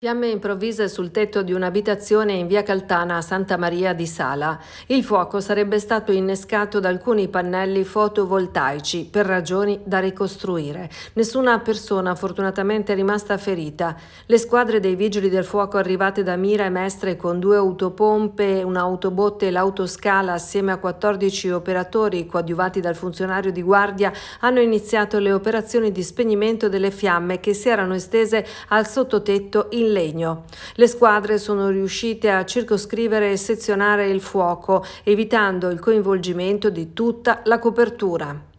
Fiamme improvvise sul tetto di un'abitazione in via Caltana a Santa Maria di Sala. Il fuoco sarebbe stato innescato da alcuni pannelli fotovoltaici per ragioni da ricostruire. Nessuna persona fortunatamente è rimasta ferita. Le squadre dei vigili del fuoco arrivate da Mira e Mestre con due autopompe, un'autobotte e l'autoscala assieme a 14 operatori coadiuvati dal funzionario di guardia hanno iniziato le operazioni di spegnimento delle fiamme che si erano estese al sottotetto in legno. Le squadre sono riuscite a circoscrivere e sezionare il fuoco, evitando il coinvolgimento di tutta la copertura.